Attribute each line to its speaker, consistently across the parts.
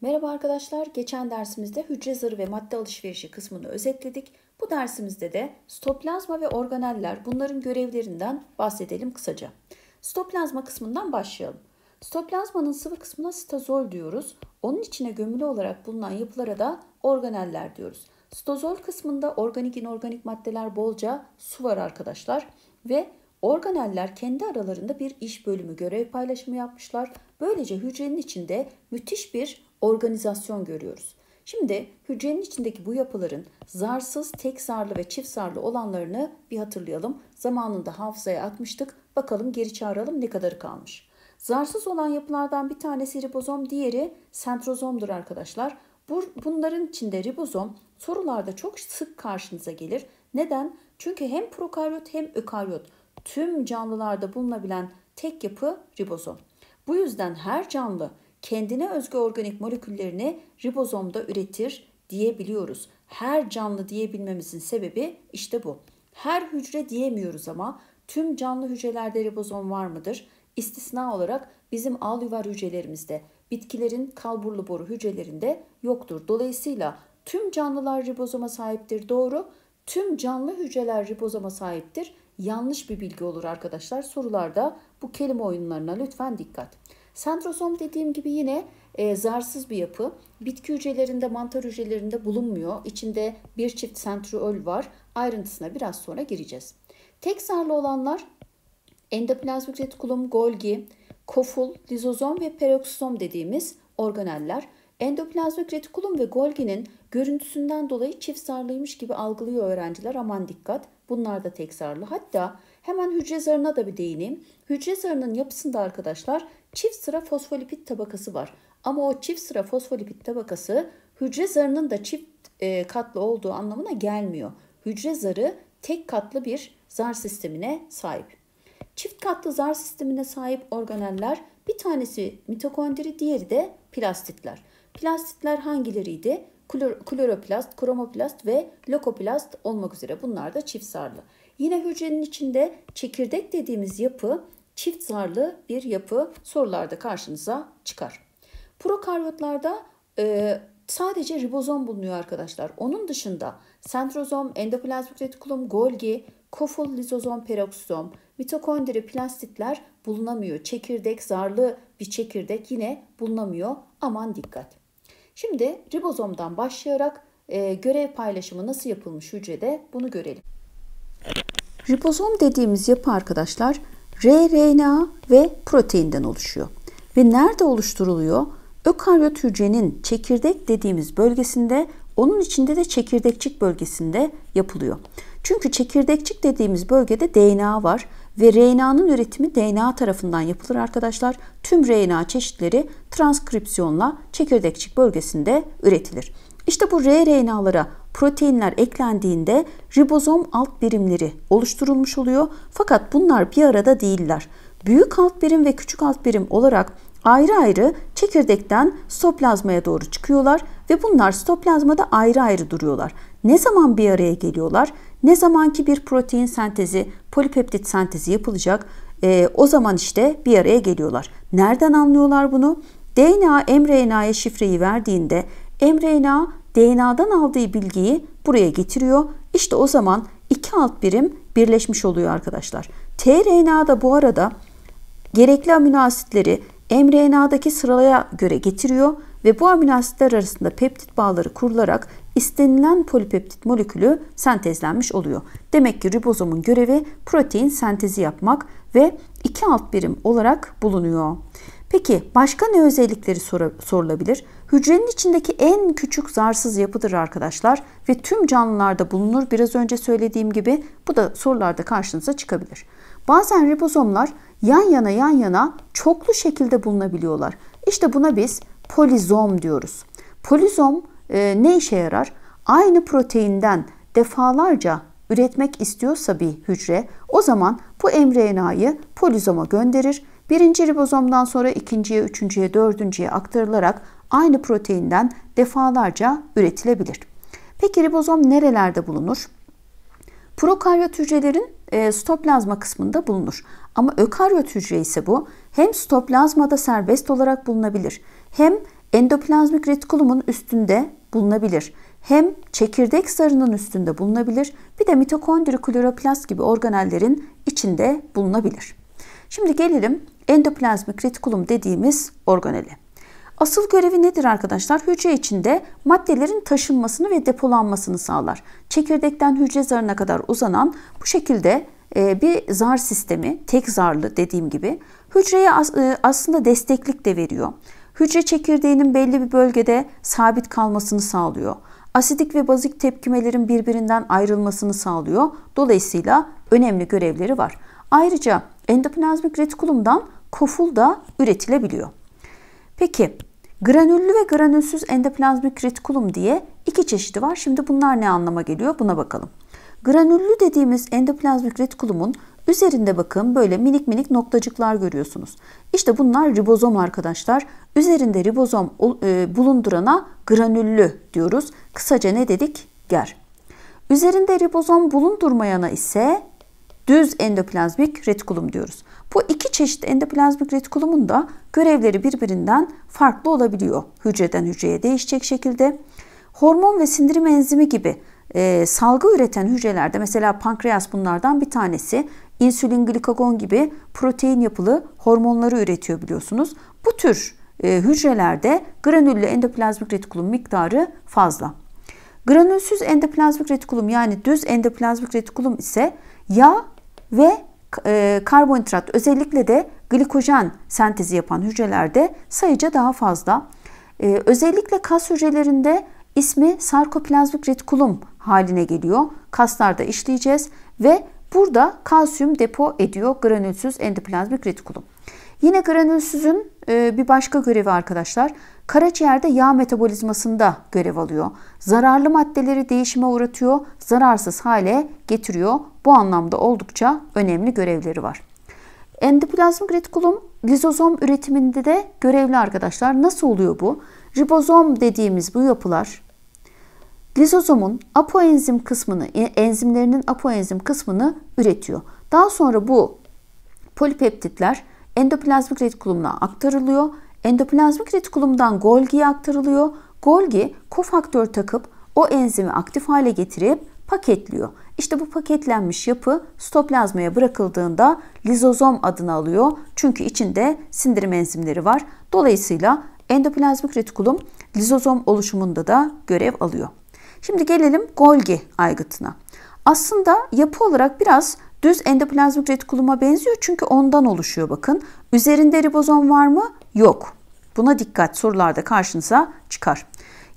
Speaker 1: Merhaba arkadaşlar. Geçen dersimizde hücre zarı ve madde alışverişi kısmını özetledik. Bu dersimizde de stoplazma ve organeller bunların görevlerinden bahsedelim kısaca. Stoplazma kısmından başlayalım. Stoplazmanın sıvı kısmına stazol diyoruz. Onun içine gömülü olarak bulunan yapılara da organeller diyoruz. Stozol kısmında organik inorganik maddeler bolca su var arkadaşlar ve Organeller kendi aralarında bir iş bölümü görev paylaşımı yapmışlar. Böylece hücrenin içinde müthiş bir organizasyon görüyoruz. Şimdi hücrenin içindeki bu yapıların zarsız, tek zarlı ve çift zarlı olanlarını bir hatırlayalım. Zamanında hafızaya atmıştık. Bakalım geri çağıralım ne kadarı kalmış. Zarsız olan yapılardan bir tanesi ribozom, diğeri sentrozomdur arkadaşlar. Bunların içinde ribozom sorularda çok sık karşınıza gelir. Neden? Çünkü hem prokaryot hem ökaryot tüm canlılarda bulunabilen tek yapı ribozom. Bu yüzden her canlı kendine özgü organik moleküllerini ribozomda üretir diyebiliyoruz. Her canlı diyebilmemizin sebebi işte bu. Her hücre diyemiyoruz ama tüm canlı hücrelerde ribozom var mıdır? İstisna olarak bizim al yuvar hücrelerimizde, bitkilerin kalburlu boru hücrelerinde yoktur. Dolayısıyla tüm canlılar ribozoma sahiptir doğru, tüm canlı hücreler ribozoma sahiptir yanlış bir bilgi olur arkadaşlar. Sorularda bu kelime oyunlarına lütfen dikkat. Sentrosom dediğim gibi yine e, zarsız bir yapı. Bitki hücrelerinde, mantar hücrelerinde bulunmuyor. İçinde bir çift sentriol var. Ayrıntısına biraz sonra gireceğiz. Tek zarlı olanlar endoplazmik retikulum, Golgi, koful, lizozom ve peroksizom dediğimiz organeller. Endoplazmik retikulum ve Golgi'nin görüntüsünden dolayı çift zarlıymış gibi algılıyor öğrenciler aman dikkat. Bunlar da tek zarlı. Hatta hemen hücre zarına da bir değineyim. Hücre zarının yapısında arkadaşlar çift sıra fosfolipid tabakası var. Ama o çift sıra fosfolipid tabakası hücre zarının da çift e, katlı olduğu anlamına gelmiyor. Hücre zarı tek katlı bir zar sistemine sahip. Çift katlı zar sistemine sahip organeller bir tanesi mitokondri, diğeri de plastitler. Plastitler hangileriydi? klor kloroplast, kromoplast ve lokoplast olmak üzere bunlar da çift zarlı. Yine hücrenin içinde çekirdek dediğimiz yapı çift zarlı bir yapı sorularda karşınıza çıkar. Prokaryotlarda e, sadece ribozom bulunuyor arkadaşlar. Onun dışında sentrozom, endoplazmik retikulum, Golgi, kofol, lizozom, peroksizom, mitokondri, plastitler bulunamıyor. Çekirdek, zarlı bir çekirdek yine bulunamıyor. Aman dikkat. Şimdi ribozomdan başlayarak e, görev paylaşımı nasıl yapılmış hücrede bunu görelim. Ribozom dediğimiz yapı arkadaşlar rRNA ve proteinden oluşuyor. Ve nerede oluşturuluyor? Ökaryot hücrenin çekirdek dediğimiz bölgesinde, onun içinde de çekirdekçik bölgesinde yapılıyor. Çünkü çekirdekçik dediğimiz bölgede DNA var ve RNA'nın üretimi DNA tarafından yapılır arkadaşlar. Tüm RNA çeşitleri transkripsiyonla çekirdekçik bölgesinde üretilir. İşte bu RNA'lara proteinler eklendiğinde ribozom alt birimleri oluşturulmuş oluyor. Fakat bunlar bir arada değiller. Büyük alt birim ve küçük alt birim olarak ayrı ayrı çekirdekten stoplazmaya doğru çıkıyorlar ve bunlar stoplazmada ayrı ayrı duruyorlar. Ne zaman bir araya geliyorlar? Ne zamanki bir protein sentezi, polipeptit sentezi yapılacak e, o zaman işte bir araya geliyorlar. Nereden anlıyorlar bunu? DNA mRNA'ya şifreyi verdiğinde mRNA DNA'dan aldığı bilgiyi buraya getiriyor. İşte o zaman iki alt birim birleşmiş oluyor arkadaşlar. tRNA da bu arada gerekli amino asitleri mRNA'daki sıralaya göre getiriyor ve bu amino asitler arasında peptit bağları kurularak istenilen polipeptit molekülü sentezlenmiş oluyor. Demek ki ribozomun görevi protein sentezi yapmak ve iki alt birim olarak bulunuyor. Peki başka ne özellikleri sor sorulabilir? Hücrenin içindeki en küçük zarsız yapıdır arkadaşlar ve tüm canlılarda bulunur. Biraz önce söylediğim gibi bu da sorularda karşınıza çıkabilir. Bazen ribozomlar yan yana yan yana çoklu şekilde bulunabiliyorlar. İşte buna biz polizom diyoruz. Polizom e, ne işe yarar? Aynı proteinden defalarca üretmek istiyorsa bir hücre o zaman bu mRNA'yı polizoma gönderir. Birinci ribozomdan sonra ikinciye, üçüncüye, dördüncüye aktarılarak aynı proteinden defalarca üretilebilir. Peki ribozom nerelerde bulunur? Prokaryot hücrelerin e, stoplazma kısmında bulunur. Ama ökaryot hücre ise bu hem stoplazmada serbest olarak bulunabilir hem endoplazmik retikulumun üstünde bulunabilir. Hem çekirdek sarının üstünde bulunabilir bir de mitokondri kloroplast gibi organellerin içinde bulunabilir. Şimdi gelelim endoplazmik retikulum dediğimiz organeli. Asıl görevi nedir arkadaşlar? Hücre içinde maddelerin taşınmasını ve depolanmasını sağlar. Çekirdekten hücre zarına kadar uzanan bu şekilde e, bir zar sistemi, tek zarlı dediğim gibi hücreye e, aslında desteklik de veriyor. Hücre çekirdeğinin belli bir bölgede sabit kalmasını sağlıyor. Asidik ve bazik tepkimelerin birbirinden ayrılmasını sağlıyor. Dolayısıyla önemli görevleri var. Ayrıca endoplazmik retikulumdan koful da üretilebiliyor. Peki granüllü ve granülsüz endoplazmik retikulum diye iki çeşidi var. Şimdi bunlar ne anlama geliyor buna bakalım. Granüllü dediğimiz endoplazmik retikulumun üzerinde bakın böyle minik minik noktacıklar görüyorsunuz. İşte bunlar ribozom arkadaşlar. Üzerinde ribozom e, bulundurana granüllü diyoruz. Kısaca ne dedik? Ger. Üzerinde ribozom bulundurmayana ise düz endoplazmik retikulum diyoruz. Bu iki çeşit endoplazmik retikulumun da görevleri birbirinden farklı olabiliyor. Hücreden hücreye değişecek şekilde. Hormon ve sindirim enzimi gibi e, salgı üreten hücrelerde mesela pankreas bunlardan bir tanesi insülin, glikagon gibi protein yapılı hormonları üretiyor biliyorsunuz. Bu tür e, hücrelerde granüllü endoplazmik retikulum miktarı fazla. Granülsüz endoplazmik retikulum yani düz endoplazmik retikulum ise yağ ve e, karbonhidrat özellikle de glikojen sentezi yapan hücrelerde sayıca daha fazla. E, özellikle kas hücrelerinde ismi sarkoplazmik retikulum haline geliyor. Kaslarda işleyeceğiz ve burada kalsiyum depo ediyor granülsüz endoplazmik retikulum. Yine granülsüzün e, bir başka görevi arkadaşlar karaciğerde yağ metabolizmasında görev alıyor. Zararlı maddeleri değişime uğratıyor, zararsız hale getiriyor. Bu anlamda oldukça önemli görevleri var. Endoplazmik retikulum lizozom üretiminde de görevli arkadaşlar. Nasıl oluyor bu? Ribozom dediğimiz bu yapılar Lizozomun apoenzim kısmını, e, enzimlerinin apoenzim kısmını üretiyor. Daha sonra bu polipeptitler endoplazmik retikulumuna aktarılıyor. Endoplazmik retikulumdan Golgi'ye aktarılıyor. Golgi kofaktör takıp o enzimi aktif hale getirip paketliyor. İşte bu paketlenmiş yapı stoplazmaya bırakıldığında lizozom adını alıyor. Çünkü içinde sindirim enzimleri var. Dolayısıyla endoplazmik retikulum lizozom oluşumunda da görev alıyor. Şimdi gelelim Golgi aygıtına. Aslında yapı olarak biraz düz endoplazmik retikuluma benziyor çünkü ondan oluşuyor bakın. Üzerinde ribozom var mı? Yok. Buna dikkat sorularda karşınıza çıkar.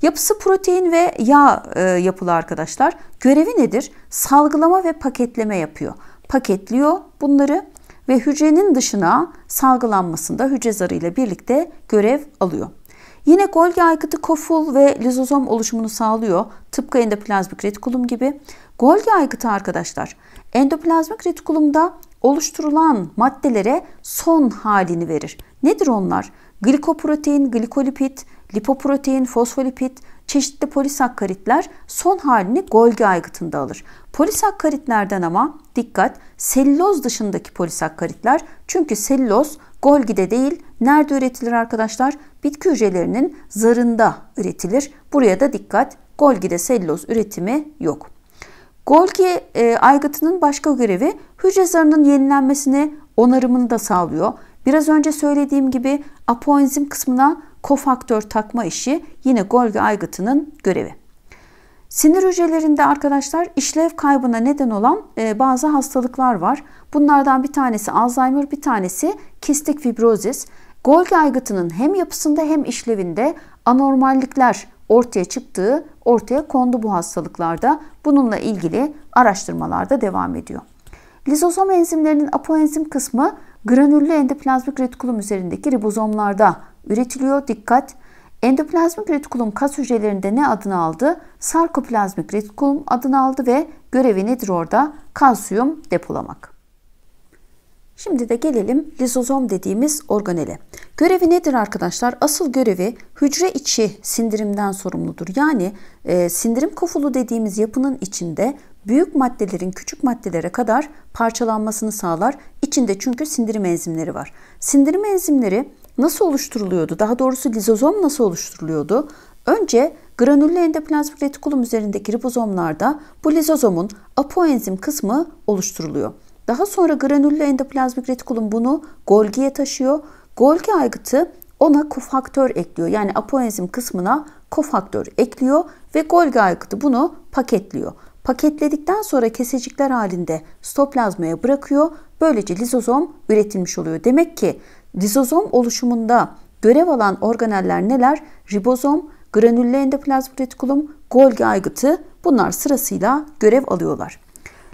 Speaker 1: Yapısı protein ve yağ e, yapılı arkadaşlar. Görevi nedir? Salgılama ve paketleme yapıyor. Paketliyor bunları ve hücrenin dışına salgılanmasında hücre zarı ile birlikte görev alıyor. Yine Golgi aygıtı koful ve lizozom oluşumunu sağlıyor. Tıpkı endoplazmik retikulum gibi. Golgi aygıtı arkadaşlar endoplazmik retikulumda oluşturulan maddelere son halini verir. Nedir onlar? Glikoprotein, glikolipid, lipoprotein, fosfolipit, çeşitli polisakkaritler son halini Golgi aygıtında alır. Polisakkaritlerden ama dikkat selüloz dışındaki polisakkaritler çünkü selüloz Golgi'de değil, nerede üretilir arkadaşlar? Bitki hücrelerinin zarında üretilir. Buraya da dikkat. Golgi'de selüloz üretimi yok. Golgi e, aygıtının başka görevi hücre zarının yenilenmesini, onarımını da sağlıyor. Biraz önce söylediğim gibi apoenzim kısmına kofaktör takma işi yine Golgi aygıtının görevi. Sinir hücrelerinde arkadaşlar işlev kaybına neden olan e, bazı hastalıklar var. Bunlardan bir tanesi Alzheimer, bir tanesi kistik fibrozis. Golgi aygıtının hem yapısında hem işlevinde anormallikler ortaya çıktığı ortaya kondu bu hastalıklarda. Bununla ilgili araştırmalar da devam ediyor. Lizosom enzimlerinin apoenzim kısmı granüllü endoplazmik retikulum üzerindeki ribozomlarda üretiliyor. Dikkat! Endoplazmik retikulum kas hücrelerinde ne adını aldı? Sarkoplazmik retikulum adını aldı ve görevi nedir orada? Kalsiyum depolamak. Şimdi de gelelim lizozom dediğimiz organele. Görevi nedir arkadaşlar? Asıl görevi hücre içi sindirimden sorumludur. Yani e, sindirim kofulu dediğimiz yapının içinde büyük maddelerin küçük maddelere kadar parçalanmasını sağlar. İçinde çünkü sindirim enzimleri var. Sindirim enzimleri nasıl oluşturuluyordu? Daha doğrusu lizozom nasıl oluşturuluyordu? Önce granüllü endoplazmik retikulum üzerindeki ribozomlarda bu lizozomun apoenzim kısmı oluşturuluyor. Daha sonra granüllü endoplazmik retikulum bunu Golgi'ye taşıyor. Golgi aygıtı ona kofaktör ekliyor. Yani apoenzim kısmına kofaktör ekliyor ve Golgi aygıtı bunu paketliyor. Paketledikten sonra kesecikler halinde stoplazmaya bırakıyor. Böylece lizozom üretilmiş oluyor. Demek ki Lizozom oluşumunda görev alan organeller neler? Ribozom, granülle endoplazmik retikulum, Golgi aygıtı bunlar sırasıyla görev alıyorlar.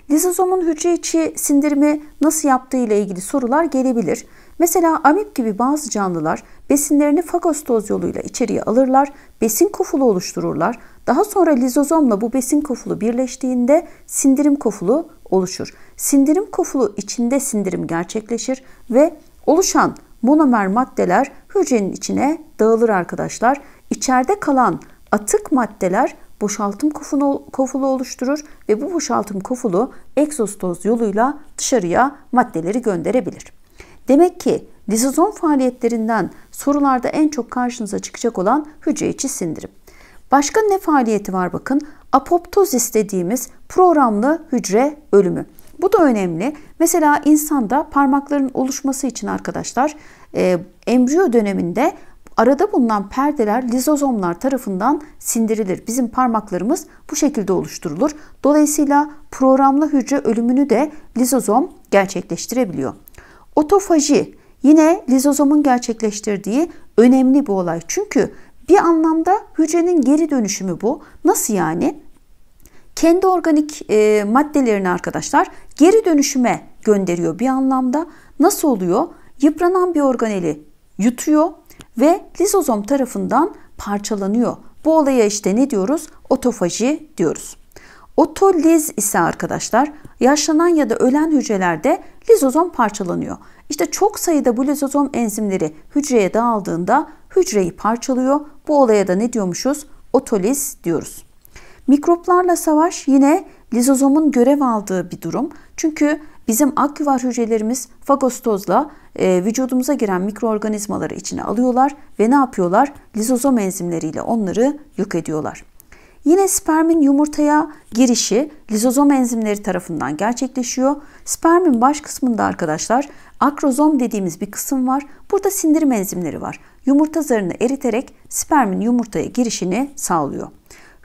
Speaker 1: Lizozomun hücre içi sindirimi nasıl yaptığı ile ilgili sorular gelebilir. Mesela amip gibi bazı canlılar besinlerini fagostoz yoluyla içeriye alırlar, besin kofulu oluştururlar. Daha sonra lizozomla bu besin kofulu birleştiğinde sindirim kofulu oluşur. Sindirim kofulu içinde sindirim gerçekleşir ve oluşan monomer maddeler hücrenin içine dağılır arkadaşlar. İçeride kalan atık maddeler boşaltım kofulu oluşturur ve bu boşaltım kofulu egzostoz yoluyla dışarıya maddeleri gönderebilir. Demek ki lizozom faaliyetlerinden sorularda en çok karşınıza çıkacak olan hücre içi sindirim. Başka ne faaliyeti var bakın? Apoptoz istediğimiz programlı hücre ölümü. Bu da önemli. Mesela insanda parmakların oluşması için arkadaşlar e, embriyo döneminde arada bulunan perdeler lizozomlar tarafından sindirilir. Bizim parmaklarımız bu şekilde oluşturulur. Dolayısıyla programlı hücre ölümünü de lizozom gerçekleştirebiliyor. Otofaji yine lizozomun gerçekleştirdiği önemli bir olay. Çünkü bir anlamda hücrenin geri dönüşümü bu. Nasıl yani? kendi organik e, maddelerini arkadaşlar geri dönüşüme gönderiyor bir anlamda. Nasıl oluyor? Yıpranan bir organeli yutuyor ve lizozom tarafından parçalanıyor. Bu olaya işte ne diyoruz? Otofaji diyoruz. Otoliz ise arkadaşlar yaşlanan ya da ölen hücrelerde lizozom parçalanıyor. İşte çok sayıda bu lizozom enzimleri hücreye dağıldığında hücreyi parçalıyor. Bu olaya da ne diyormuşuz? Otoliz diyoruz. Mikroplarla savaş yine lizozomun görev aldığı bir durum. Çünkü bizim aküvar hücrelerimiz fagostozla e, vücudumuza giren mikroorganizmaları içine alıyorlar ve ne yapıyorlar? Lizozom enzimleriyle onları yok ediyorlar. Yine spermin yumurtaya girişi lizozom enzimleri tarafından gerçekleşiyor. Spermin baş kısmında arkadaşlar akrozom dediğimiz bir kısım var. Burada sindirim enzimleri var. Yumurta zarını eriterek spermin yumurtaya girişini sağlıyor.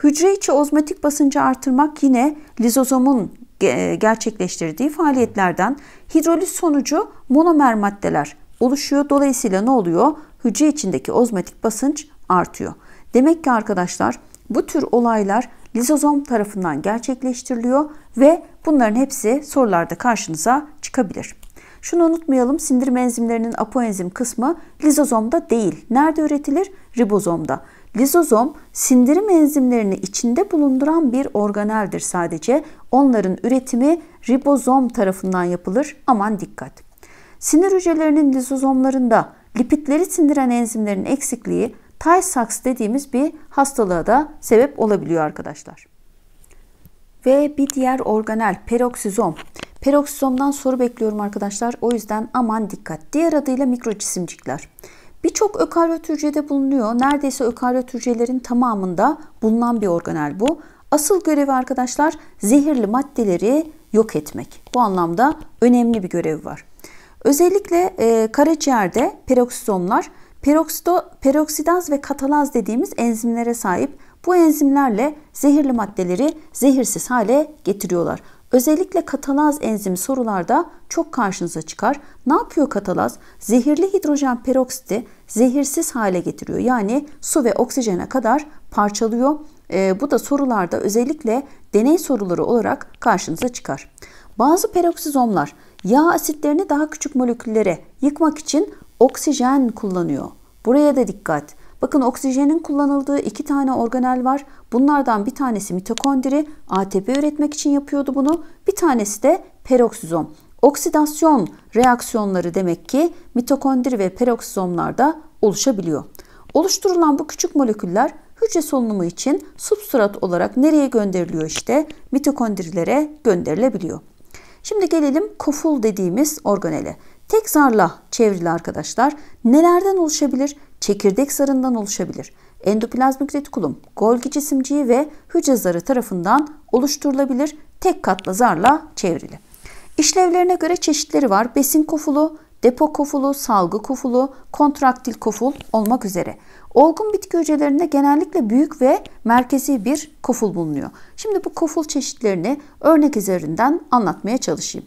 Speaker 1: Hücre içi ozmotik basıncı artırmak yine lizozomun e, gerçekleştirdiği faaliyetlerden hidroliz sonucu monomer maddeler oluşuyor. Dolayısıyla ne oluyor? Hücre içindeki ozmotik basınç artıyor. Demek ki arkadaşlar bu tür olaylar lizozom tarafından gerçekleştiriliyor ve bunların hepsi sorularda karşınıza çıkabilir. Şunu unutmayalım sindirim enzimlerinin apoenzim kısmı lizozomda değil. Nerede üretilir? Ribozomda. Lizozom sindirim enzimlerini içinde bulunduran bir organeldir sadece. Onların üretimi ribozom tarafından yapılır. Aman dikkat. Sinir hücrelerinin lizozomlarında lipitleri sindiren enzimlerin eksikliği Tay Sachs dediğimiz bir hastalığa da sebep olabiliyor arkadaşlar. Ve bir diğer organel peroksizom. Peroksizomdan soru bekliyorum arkadaşlar. O yüzden aman dikkat. Diğer adıyla mikro cisimcikler. Birçok ökaryot hücrede bulunuyor. Neredeyse ökaryot hücrelerin tamamında bulunan bir organel bu. Asıl görevi arkadaşlar zehirli maddeleri yok etmek. Bu anlamda önemli bir görevi var. Özellikle e, karaciğerde peroksizomlar peroksido, peroksidaz ve katalaz dediğimiz enzimlere sahip. Bu enzimlerle zehirli maddeleri zehirsiz hale getiriyorlar. Özellikle katalaz enzimi sorularda çok karşınıza çıkar. Ne yapıyor katalaz? Zehirli hidrojen peroksiti zehirsiz hale getiriyor. Yani su ve oksijene kadar parçalıyor. E, bu da sorularda özellikle deney soruları olarak karşınıza çıkar. Bazı peroksizomlar yağ asitlerini daha küçük moleküllere yıkmak için oksijen kullanıyor. Buraya da dikkat. Bakın oksijenin kullanıldığı iki tane organel var. Bunlardan bir tanesi mitokondri ATP üretmek için yapıyordu bunu. Bir tanesi de peroksizom. Oksidasyon reaksiyonları demek ki mitokondri ve peroksizomlarda oluşabiliyor. Oluşturulan bu küçük moleküller hücre solunumu için substrat olarak nereye gönderiliyor işte? Mitokondrilere gönderilebiliyor. Şimdi gelelim koful dediğimiz organele. Tek zarla çevrili arkadaşlar nelerden oluşabilir? Çekirdek zarından oluşabilir endoplazmik retikulum, Golgi cisimciği ve hücre zarı tarafından oluşturulabilir tek katlı zarla çevrili. İşlevlerine göre çeşitleri var. Besin kofulu, depo kofulu, salgı kofulu, kontraktil koful olmak üzere. Olgun bitki hücrelerinde genellikle büyük ve merkezi bir koful bulunuyor. Şimdi bu koful çeşitlerini örnek üzerinden anlatmaya çalışayım.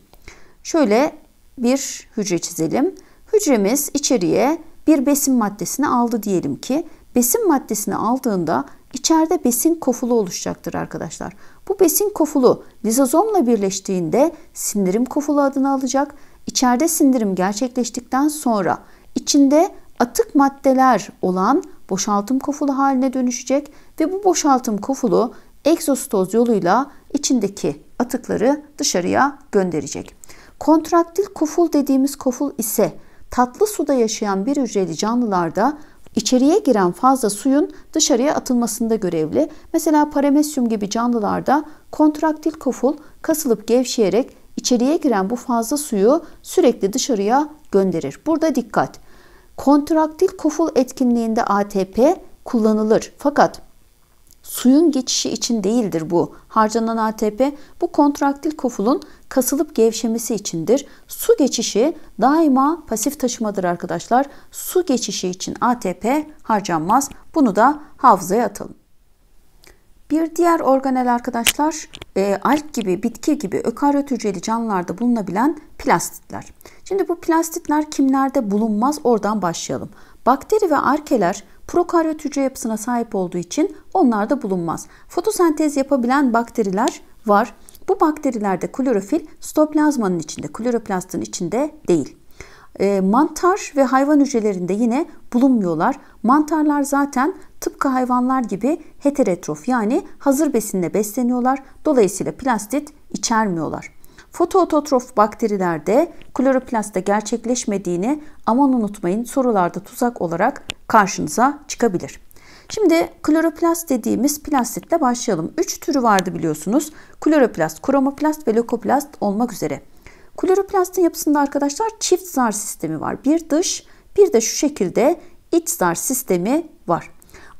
Speaker 1: Şöyle bir hücre çizelim. Hücremiz içeriye bir besin maddesini aldı diyelim ki besin maddesini aldığında içeride besin kofulu oluşacaktır arkadaşlar. Bu besin kofulu lizozomla birleştiğinde sindirim kofulu adını alacak. İçeride sindirim gerçekleştikten sonra içinde atık maddeler olan boşaltım kofulu haline dönüşecek ve bu boşaltım kofulu egzostoz yoluyla içindeki atıkları dışarıya gönderecek. Kontraktil koful dediğimiz koful ise tatlı suda yaşayan bir hücreli canlılarda İçeriye giren fazla suyun dışarıya atılmasında görevli. Mesela paramesyum gibi canlılarda kontraktil koful kasılıp gevşeyerek içeriye giren bu fazla suyu sürekli dışarıya gönderir. Burada dikkat. Kontraktil koful etkinliğinde ATP kullanılır. Fakat Suyun geçişi için değildir bu. Harcanan ATP bu kontraktil kofulun kasılıp gevşemesi içindir. Su geçişi daima pasif taşımadır arkadaşlar. Su geçişi için ATP harcanmaz. Bunu da hafızaya atalım. Bir diğer organel arkadaşlar e, alg gibi, bitki gibi ökaryot hücreli canlılarda bulunabilen plastitler. Şimdi bu plastitler kimlerde bulunmaz oradan başlayalım. Bakteri ve arkeler prokaryot hücre yapısına sahip olduğu için onlarda bulunmaz. Fotosentez yapabilen bakteriler var. Bu bakterilerde klorofil stoplazmanın içinde, kloroplastın içinde değil. E, mantar ve hayvan hücrelerinde yine bulunmuyorlar. Mantarlar zaten tıpkı hayvanlar gibi heterotrof yani hazır besinle besleniyorlar. Dolayısıyla plastit içermiyorlar. Fotoototrof bakterilerde kloroplasta gerçekleşmediğini aman unutmayın sorularda tuzak olarak karşınıza çıkabilir. Şimdi kloroplast dediğimiz plastitle başlayalım. 3 türü vardı biliyorsunuz. Kloroplast, kromoplast ve lökoplast olmak üzere. Kloroplastın yapısında arkadaşlar çift zar sistemi var. Bir dış bir de şu şekilde iç zar sistemi var.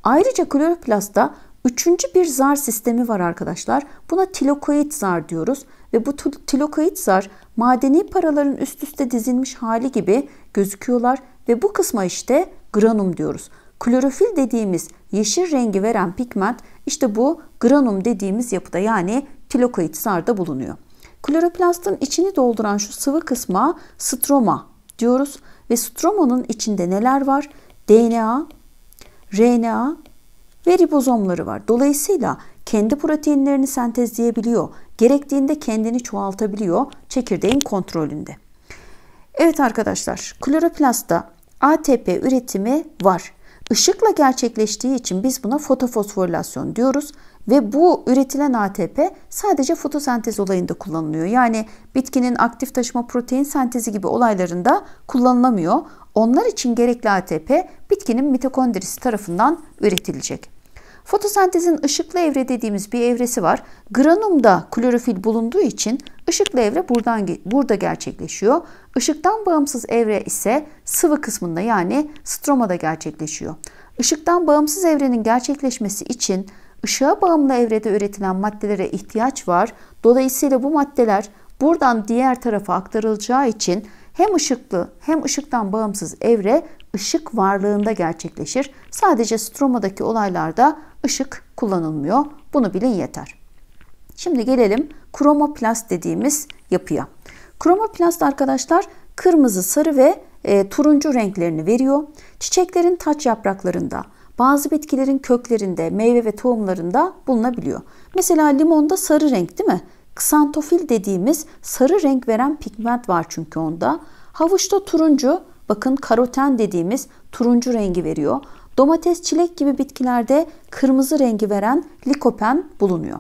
Speaker 1: Ayrıca kloroplastta üçüncü bir zar sistemi var arkadaşlar. Buna tilokoid zar diyoruz ve bu tilokoid zar madeni paraların üst üste dizilmiş hali gibi gözüküyorlar ve bu kısma işte granum diyoruz. Klorofil dediğimiz yeşil rengi veren pigment işte bu granum dediğimiz yapıda yani tilokoid zarda bulunuyor. Kloroplastın içini dolduran şu sıvı kısma stroma diyoruz ve stromanın içinde neler var? DNA, RNA ve ribozomları var. Dolayısıyla kendi proteinlerini sentezleyebiliyor. Gerektiğinde kendini çoğaltabiliyor çekirdeğin kontrolünde. Evet arkadaşlar kloroplastta ATP üretimi var. Işıkla gerçekleştiği için biz buna fotofosforilasyon diyoruz ve bu üretilen ATP sadece fotosentez olayında kullanılıyor. Yani bitkinin aktif taşıma protein sentezi gibi olaylarında kullanılamıyor. Onlar için gerekli ATP bitkinin mitokondrisi tarafından üretilecek. Fotosentezin ışıklı evre dediğimiz bir evresi var. Granumda klorofil bulunduğu için ışıklı evre buradan burada gerçekleşiyor. Işıktan bağımsız evre ise sıvı kısmında yani stromada gerçekleşiyor. Işıktan bağımsız evrenin gerçekleşmesi için ışığa bağımlı evrede üretilen maddelere ihtiyaç var. Dolayısıyla bu maddeler buradan diğer tarafa aktarılacağı için hem ışıklı hem ışıktan bağımsız evre ışık varlığında gerçekleşir. Sadece stromadaki olaylarda ışık kullanılmıyor. Bunu bilin yeter. Şimdi gelelim kromoplast dediğimiz yapıya. Kromoplast arkadaşlar kırmızı, sarı ve e, turuncu renklerini veriyor. Çiçeklerin taç yapraklarında, bazı bitkilerin köklerinde, meyve ve tohumlarında bulunabiliyor. Mesela limonda sarı renk değil mi? Ksantofil dediğimiz sarı renk veren pigment var çünkü onda. Havuçta turuncu, Bakın karoten dediğimiz turuncu rengi veriyor. Domates, çilek gibi bitkilerde kırmızı rengi veren likopen bulunuyor.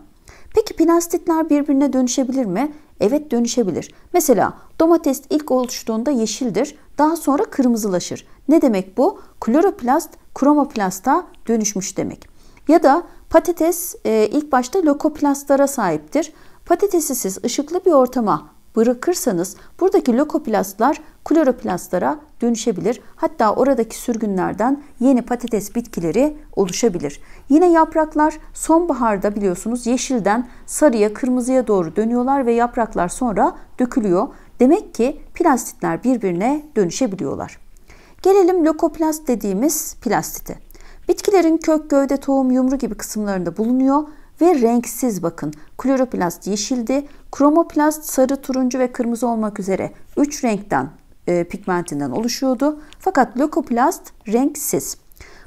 Speaker 1: Peki plastitler birbirine dönüşebilir mi? Evet dönüşebilir. Mesela domates ilk oluştuğunda yeşildir, daha sonra kırmızılaşır. Ne demek bu? Kloroplast kromoplasta dönüşmüş demek. Ya da patates e, ilk başta lokoplastlara sahiptir. Patatesi siz ışıklı bir ortama bırakırsanız buradaki lokoplastlar kloroplastlara dönüşebilir. Hatta oradaki sürgünlerden yeni patates bitkileri oluşabilir. Yine yapraklar sonbaharda biliyorsunuz yeşilden sarıya, kırmızıya doğru dönüyorlar ve yapraklar sonra dökülüyor. Demek ki plastitler birbirine dönüşebiliyorlar. Gelelim lokoplast dediğimiz plastite. Bitkilerin kök, gövde, tohum, yumru gibi kısımlarında bulunuyor ve renksiz bakın. Kloroplast yeşildi, kromoplast sarı, turuncu ve kırmızı olmak üzere 3 renkten e, pigmentinden oluşuyordu. Fakat lökoplast renksiz.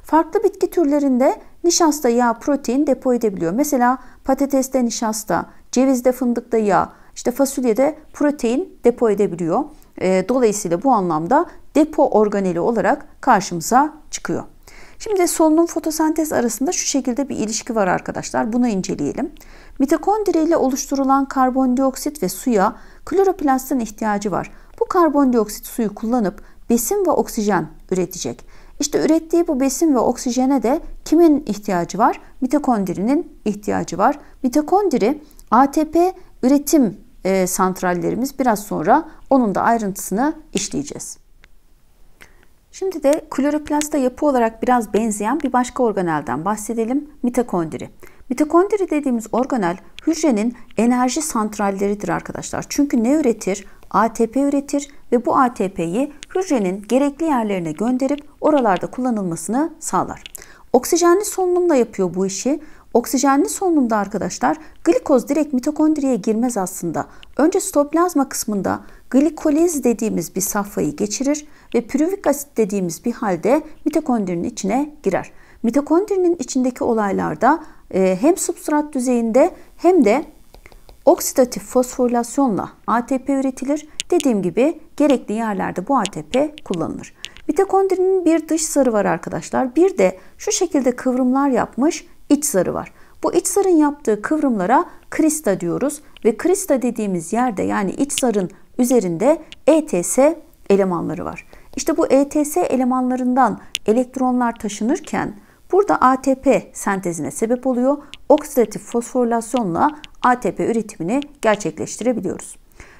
Speaker 1: Farklı bitki türlerinde nişasta yağ protein depo edebiliyor. Mesela patateste nişasta, cevizde fındıkta yağ, işte fasulyede protein depo edebiliyor. E, dolayısıyla bu anlamda depo organeli olarak karşımıza çıkıyor. Şimdi solunum fotosentez arasında şu şekilde bir ilişki var arkadaşlar. Bunu inceleyelim. Mitokondri ile oluşturulan karbondioksit ve suya kloroplastın ihtiyacı var. Bu karbondioksit suyu kullanıp besin ve oksijen üretecek. İşte ürettiği bu besin ve oksijene de kimin ihtiyacı var? Mitokondrinin ihtiyacı var. Mitokondri ATP üretim e, santrallerimiz biraz sonra onun da ayrıntısını işleyeceğiz. Şimdi de kloroplasta yapı olarak biraz benzeyen bir başka organelden bahsedelim. Mitokondri. Mitokondri dediğimiz organel hücrenin enerji santralleridir arkadaşlar. Çünkü ne üretir? ATP üretir ve bu ATP'yi hücrenin gerekli yerlerine gönderip oralarda kullanılmasını sağlar. Oksijenli solunumla yapıyor bu işi. Oksijenli solunumda arkadaşlar glikoz direkt mitokondriye girmez aslında. Önce stoplazma kısmında glikoliz dediğimiz bir safhayı geçirir ve pürüvik asit dediğimiz bir halde mitokondrinin içine girer. Mitokondrinin içindeki olaylarda e, hem substrat düzeyinde hem de oksidatif fosforilasyonla ATP üretilir. Dediğim gibi gerekli yerlerde bu ATP kullanılır. Mitokondrinin bir dış sarı var arkadaşlar. Bir de şu şekilde kıvrımlar yapmış iç zarı var. Bu iç zarın yaptığı kıvrımlara krista diyoruz ve krista dediğimiz yerde yani iç zarın üzerinde ETS elemanları var. İşte bu ETS elemanlarından elektronlar taşınırken burada ATP sentezine sebep oluyor. Oksidatif fosforilasyonla ATP üretimini gerçekleştirebiliyoruz.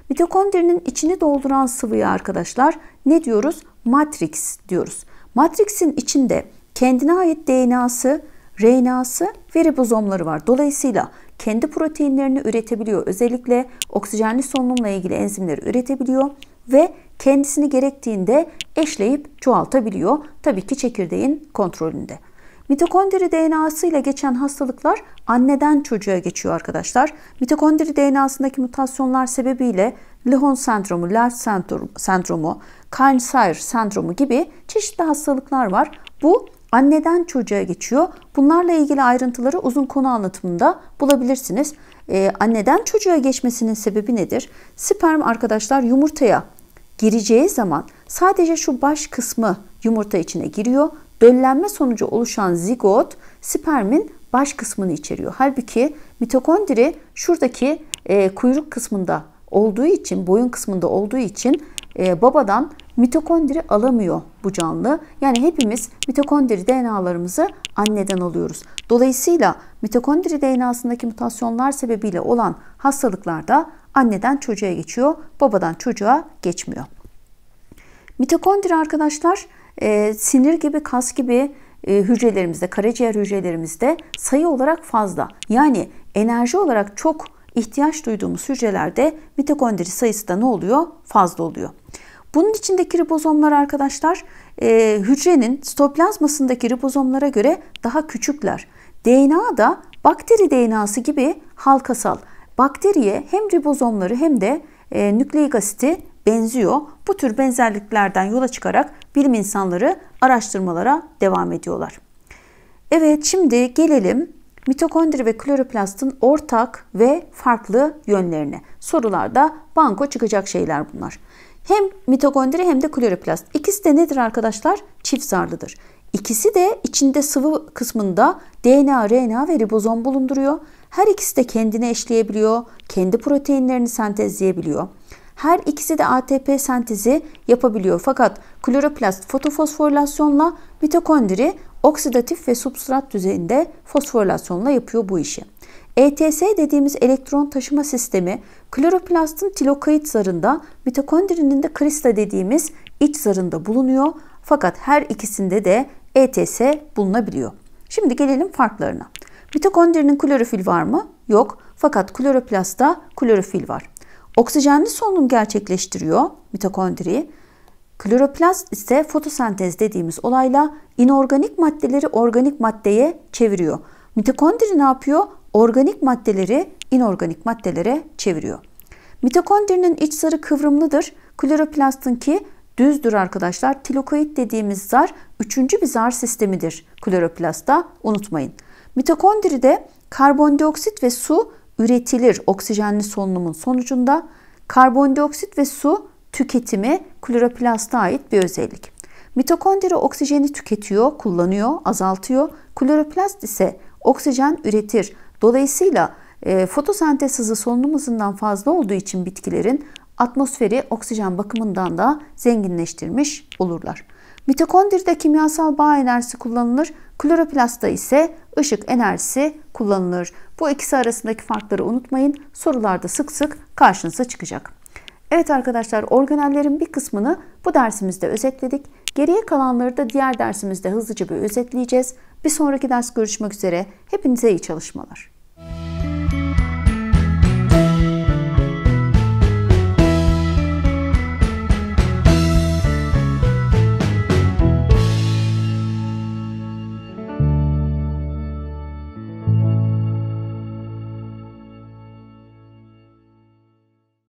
Speaker 1: Mitokondrinin içini dolduran sıvıya arkadaşlar ne diyoruz? Matrix diyoruz. Matrix'in içinde kendine ait DNA'sı, RNA'sı ve ribozomları var. Dolayısıyla kendi proteinlerini üretebiliyor. Özellikle oksijenli solunumla ilgili enzimleri üretebiliyor ve kendisini gerektiğinde eşleyip çoğaltabiliyor. Tabii ki çekirdeğin kontrolünde. Mitokondri DNA'sı ile geçen hastalıklar anneden çocuğa geçiyor arkadaşlar. Mitokondri DNA'sındaki mutasyonlar sebebiyle Lehon sendromu, Lars sendromu, Kahn's-Sayre sendromu gibi çeşitli hastalıklar var. Bu anneden çocuğa geçiyor. Bunlarla ilgili ayrıntıları uzun konu anlatımında bulabilirsiniz. Ee, anneden çocuğa geçmesinin sebebi nedir? Sperm arkadaşlar yumurtaya gireceği zaman sadece şu baş kısmı yumurta içine giriyor. Döllenme sonucu oluşan zigot spermin baş kısmını içeriyor. Halbuki mitokondri şuradaki e, kuyruk kısmında olduğu için, boyun kısmında olduğu için e, babadan mitokondri alamıyor bu canlı. Yani hepimiz mitokondri DNA'larımızı anneden alıyoruz. Dolayısıyla mitokondri DNA'sındaki mutasyonlar sebebiyle olan hastalıklarda anneden çocuğa geçiyor, babadan çocuğa geçmiyor. Mitokondri arkadaşlar e, sinir gibi, kas gibi e, hücrelerimizde, karaciğer hücrelerimizde sayı olarak fazla. Yani enerji olarak çok ihtiyaç duyduğumuz hücrelerde mitokondri sayısı da ne oluyor? Fazla oluyor. Bunun içindeki ribozomlar arkadaşlar e, hücrenin stoplazmasındaki ribozomlara göre daha küçükler. DNA da bakteri DNA'sı gibi halkasal. Bakteriye hem ribozomları hem de e, nükleik asiti benziyor. Bu tür benzerliklerden yola çıkarak bilim insanları araştırmalara devam ediyorlar. Evet şimdi gelelim mitokondri ve kloroplastın ortak ve farklı yönlerine. Sorularda banko çıkacak şeyler bunlar. Hem mitokondri hem de kloroplast. İkisi de nedir arkadaşlar? Çift zarlıdır. İkisi de içinde sıvı kısmında DNA, RNA ve ribozom bulunduruyor. Her ikisi de kendine eşleyebiliyor, kendi proteinlerini sentezleyebiliyor. Her ikisi de ATP sentezi yapabiliyor. Fakat kloroplast fotofosforilasyonla mitokondri oksidatif ve substrat düzeyinde fosforilasyonla yapıyor bu işi. ETS dediğimiz elektron taşıma sistemi kloroplastın tilokayit zarında, mitokondrinin de krista dediğimiz iç zarında bulunuyor. Fakat her ikisinde de ETS bulunabiliyor. Şimdi gelelim farklarına. Mitokondrinin klorofil var mı? Yok. Fakat kloroplastta klorofil var. Oksijenli solunum gerçekleştiriyor mitokondri. Kloroplast ise fotosentez dediğimiz olayla inorganik maddeleri organik maddeye çeviriyor. Mitokondri ne yapıyor? organik maddeleri inorganik maddelere çeviriyor. Mitokondrinin iç zarı kıvrımlıdır. Kloroplastın ki düzdür arkadaşlar. Tilokoid dediğimiz zar üçüncü bir zar sistemidir kloroplasta unutmayın. Mitokondride karbondioksit ve su üretilir oksijenli solunumun sonucunda. Karbondioksit ve su tüketimi kloroplasta ait bir özellik. Mitokondri oksijeni tüketiyor, kullanıyor, azaltıyor. Kloroplast ise oksijen üretir, Dolayısıyla e, fotosentez hızı solunum hızından fazla olduğu için bitkilerin atmosferi oksijen bakımından da zenginleştirmiş olurlar. Mitokondride kimyasal bağ enerjisi kullanılır, kloroplastta ise ışık enerjisi kullanılır. Bu ikisi arasındaki farkları unutmayın. Sorularda sık sık karşınıza çıkacak. Evet arkadaşlar organellerin bir kısmını bu dersimizde özetledik. Geriye kalanları da diğer dersimizde hızlıca bir özetleyeceğiz. Bir sonraki ders görüşmek üzere. Hepinize iyi çalışmalar.